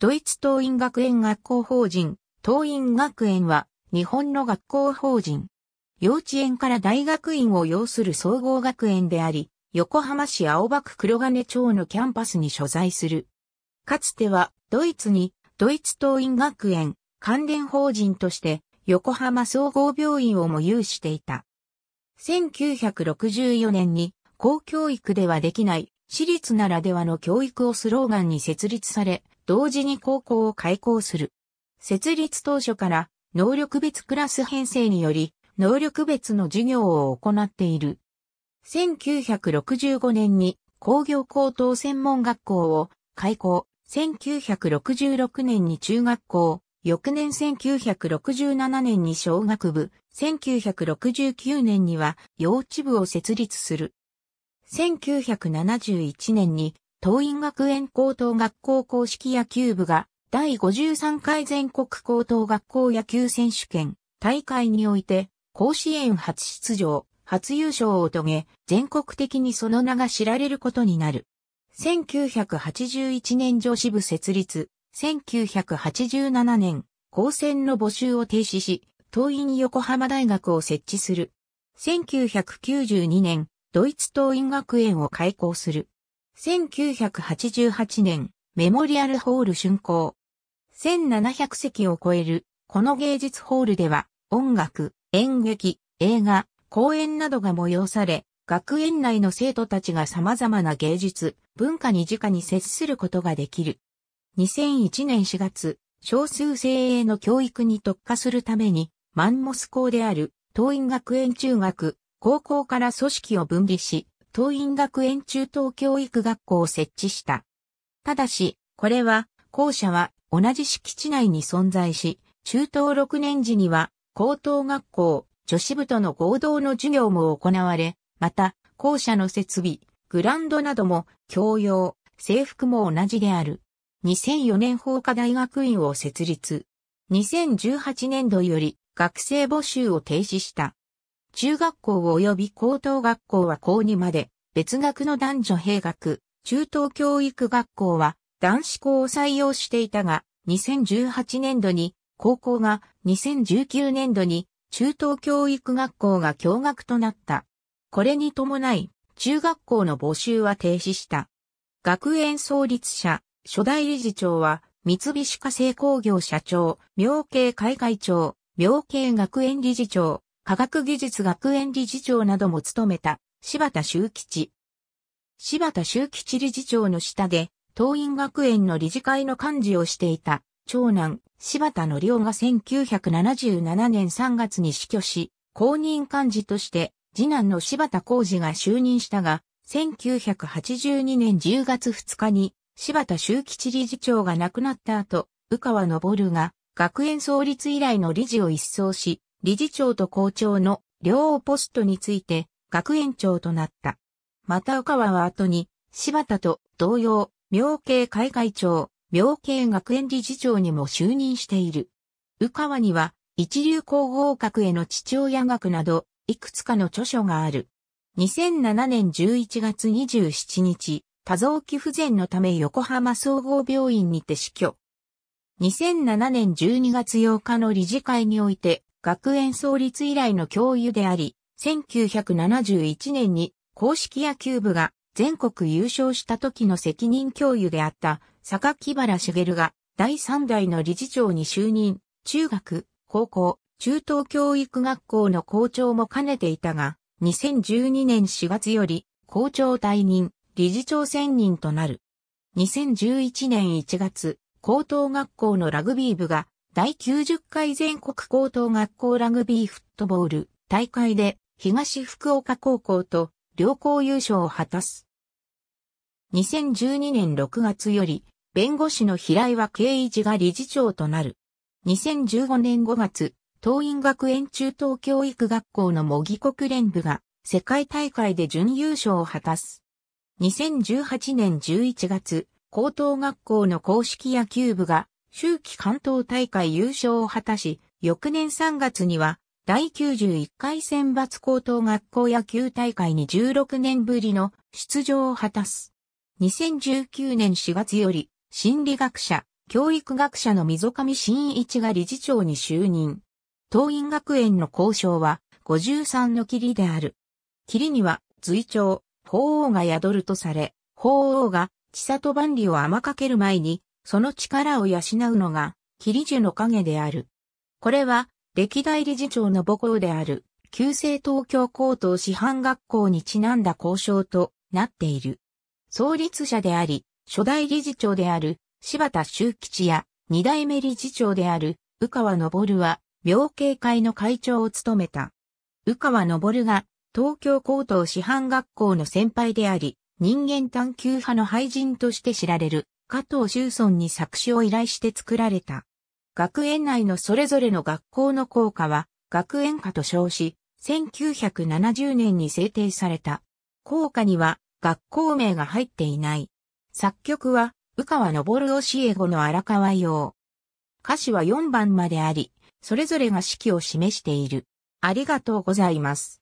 ドイツ党員学園学校法人、党員学園は、日本の学校法人。幼稚園から大学院を要する総合学園であり、横浜市青葉区黒金町のキャンパスに所在する。かつては、ドイツに、ドイツ党員学園、関連法人として、横浜総合病院をも有していた。1964年に、公教育ではできない、私立ならではの教育をスローガンに設立され、同時に高校を開校する。設立当初から能力別クラス編成により能力別の授業を行っている。1965年に工業高等専門学校を開校、1966年に中学校、翌年1967年に小学部、1969年には幼稚部を設立する。1971年に東院学園高等学校公式野球部が、第53回全国高等学校野球選手権大会において、甲子園初出場、初優勝を遂げ、全国的にその名が知られることになる。1981年女子部設立、1987年、高専の募集を停止し、東院横浜大学を設置する。1992年、ドイツ東院学園を開校する。1988年、メモリアルホール竣工。1700席を超える、この芸術ホールでは、音楽、演劇、映画、公演などが催され、学園内の生徒たちが様々な芸術、文化に直に接することができる。2001年4月、少数精鋭の教育に特化するために、マンモス校である、東院学園中学、高校から組織を分離し、東院学園中等教育学校を設置した。ただし、これは、校舎は同じ敷地内に存在し、中等6年時には、高等学校、女子部との合同の授業も行われ、また、校舎の設備、グランドなども、教養、制服も同じである。2004年法科大学院を設立。2018年度より学生募集を停止した。中学校及び高等学校は高2まで、別学の男女併学、中等教育学校は男子校を採用していたが、2018年度に高校が2019年度に中等教育学校が共学となった。これに伴い、中学校の募集は停止した。学園創立者、初代理事長は、三菱化成工業社長、明慶海会長、明慶学園理事長、科学技術学園理事長なども務めた柴田修吉。柴田修吉理事長の下で、桐院学園の理事会の幹事をしていた、長男、柴田のりが1977年3月に死去し、公認幹事として、次男の柴田浩二が就任したが、1982年10月2日に、柴田修吉理事長が亡くなった後、宇川昇が、学園創立以来の理事を一掃し、理事長と校長の両ポストについて学園長となった。また岡川は後に、柴田と同様、妙慶会会長、妙慶学園理事長にも就任している。岡川には、一流高后学への父親学など、いくつかの著書がある。2007年11月27日、多臓器不全のため横浜総合病院にて死去。2007年12月8日の理事会において、学園創立以来の教諭であり、1971年に公式野球部が全国優勝した時の責任教諭であった坂木原茂が第3代の理事長に就任、中学、高校、中等教育学校の校長も兼ねていたが、2012年4月より校長退任、理事長選任となる。2011年1月、高等学校のラグビー部が第90回全国高等学校ラグビーフットボール大会で東福岡高校と両校優勝を果たす。2012年6月より弁護士の平岩圭一が理事長となる。2015年5月、東院学園中等教育学校の模擬国連部が世界大会で準優勝を果たす。2018年11月、高等学校の公式野球部が秋季関東大会優勝を果たし、翌年3月には、第91回選抜高等学校野球大会に16年ぶりの出場を果たす。2019年4月より、心理学者、教育学者の溝上真一が理事長に就任。桐院学園の交渉は、53の霧である。霧には、随長、法王が宿るとされ、法王が、千里万里を甘かける前に、その力を養うのが、キリジュの影である。これは、歴代理事長の母校である、旧制東京高等師範学校にちなんだ交渉となっている。創立者であり、初代理事長である、柴田修吉や、二代目理事長である、宇川昇は、病形会の会長を務めた。宇川昇が、東京高等師範学校の先輩であり、人間探求派の俳人として知られる、加藤修村に作詞を依頼して作られた。学園内のそれぞれの学校の校歌は、学園歌と称し、1970年に制定された。校歌には、学校名が入っていない。作曲は、宇川昇教え子の荒川用。歌詞は4番まであり、それぞれが式を示している。ありがとうございます。